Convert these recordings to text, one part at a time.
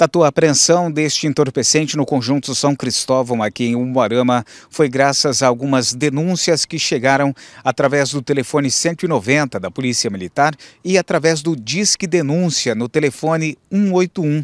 Tatu, a apreensão deste entorpecente no conjunto São Cristóvão, aqui em Umuarama, foi graças a algumas denúncias que chegaram através do telefone 190 da Polícia Militar e através do Disque Denúncia no telefone 181.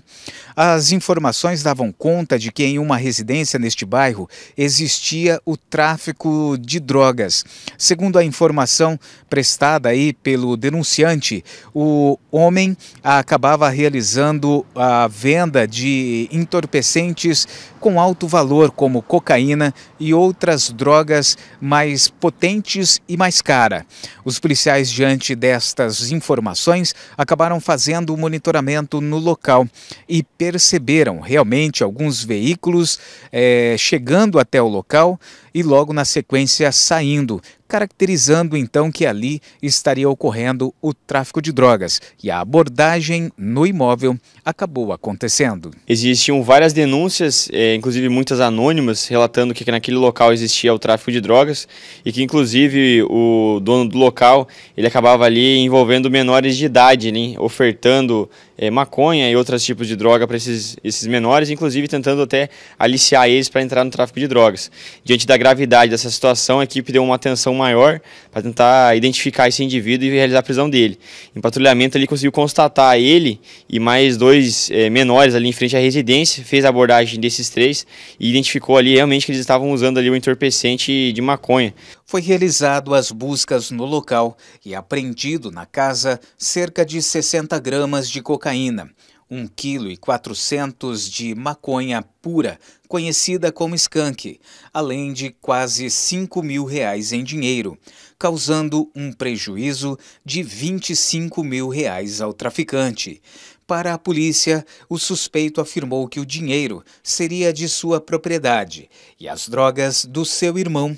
As informações davam conta de que em uma residência neste bairro existia o tráfico de drogas. Segundo a informação prestada aí pelo denunciante, o homem acabava realizando a venda venda de entorpecentes com alto valor, como cocaína e outras drogas mais potentes e mais cara. Os policiais, diante destas informações, acabaram fazendo o monitoramento no local e perceberam realmente alguns veículos é, chegando até o local e logo na sequência saindo, caracterizando então que ali estaria ocorrendo o tráfico de drogas e a abordagem no imóvel acabou acontecendo. Existiam várias denúncias, é, inclusive muitas anônimas, relatando que naquele local existia o tráfico de drogas e que inclusive o dono do local ele acabava ali envolvendo menores de idade, né, ofertando é, maconha e outros tipos de droga para esses, esses menores, inclusive tentando até aliciar eles para entrar no tráfico de drogas. Diante da gravidade dessa situação, a equipe deu uma atenção maior para tentar identificar esse indivíduo e realizar a prisão dele. Em patrulhamento, ele conseguiu constatar ele e mais dois é, menores ali em frente à residência, fez a abordagem desses três e identificou ali realmente que eles estavam usando ali o entorpecente de maconha. Foi realizado as buscas no local e apreendido na casa cerca de 60 gramas de cocaína cocaína, 1 kg e 400 de maconha pura, conhecida como skunk, além de quase 5 mil reais em dinheiro, causando um prejuízo de 25 mil reais ao traficante. Para a polícia, o suspeito afirmou que o dinheiro seria de sua propriedade e as drogas do seu irmão.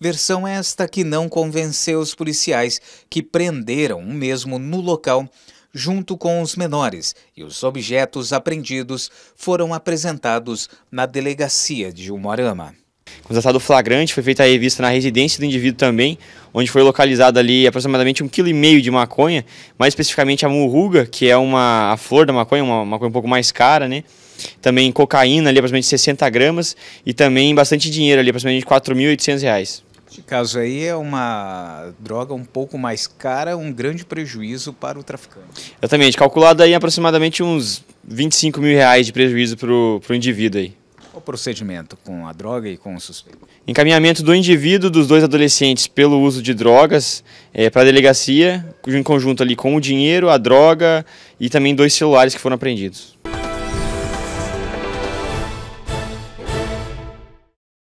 Versão esta que não convenceu os policiais que prenderam o mesmo no local junto com os menores, e os objetos apreendidos foram apresentados na delegacia de Umuarama. Constatado flagrante, foi feita a revista na residência do indivíduo também, onde foi localizado ali aproximadamente um quilo e meio de maconha, mais especificamente a murruga, que é uma a flor da maconha, uma maconha um pouco mais cara, né? Também cocaína ali, aproximadamente 60 gramas, e também bastante dinheiro ali, aproximadamente 4.800 reais. Este caso aí é uma droga um pouco mais cara, um grande prejuízo para o traficante. Exatamente, calculado aí aproximadamente uns 25 mil reais de prejuízo para o indivíduo aí. Qual o procedimento com a droga e com o suspeito? Encaminhamento do indivíduo, dos dois adolescentes, pelo uso de drogas é, eh, para a delegacia, em conjunto ali com o dinheiro, a droga e também dois celulares que foram apreendidos.